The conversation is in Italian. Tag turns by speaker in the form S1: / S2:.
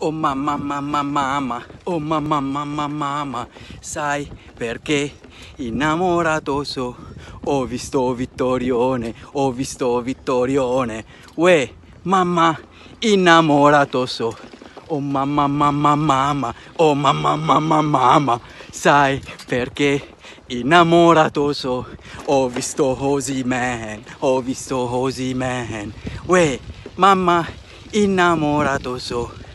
S1: Oh mamma mamma
S2: mamma, oh mamma mamma mamma, sai perché innamorato so, ho visto Vittorione, ho visto Vittorione, uè mamma innamorato so, oh mamma mamma mamma, oh mamma mamma mamma, sai perché innamorato so, ho visto Osiman, ho visto Osiman, uè mamma innamorato so.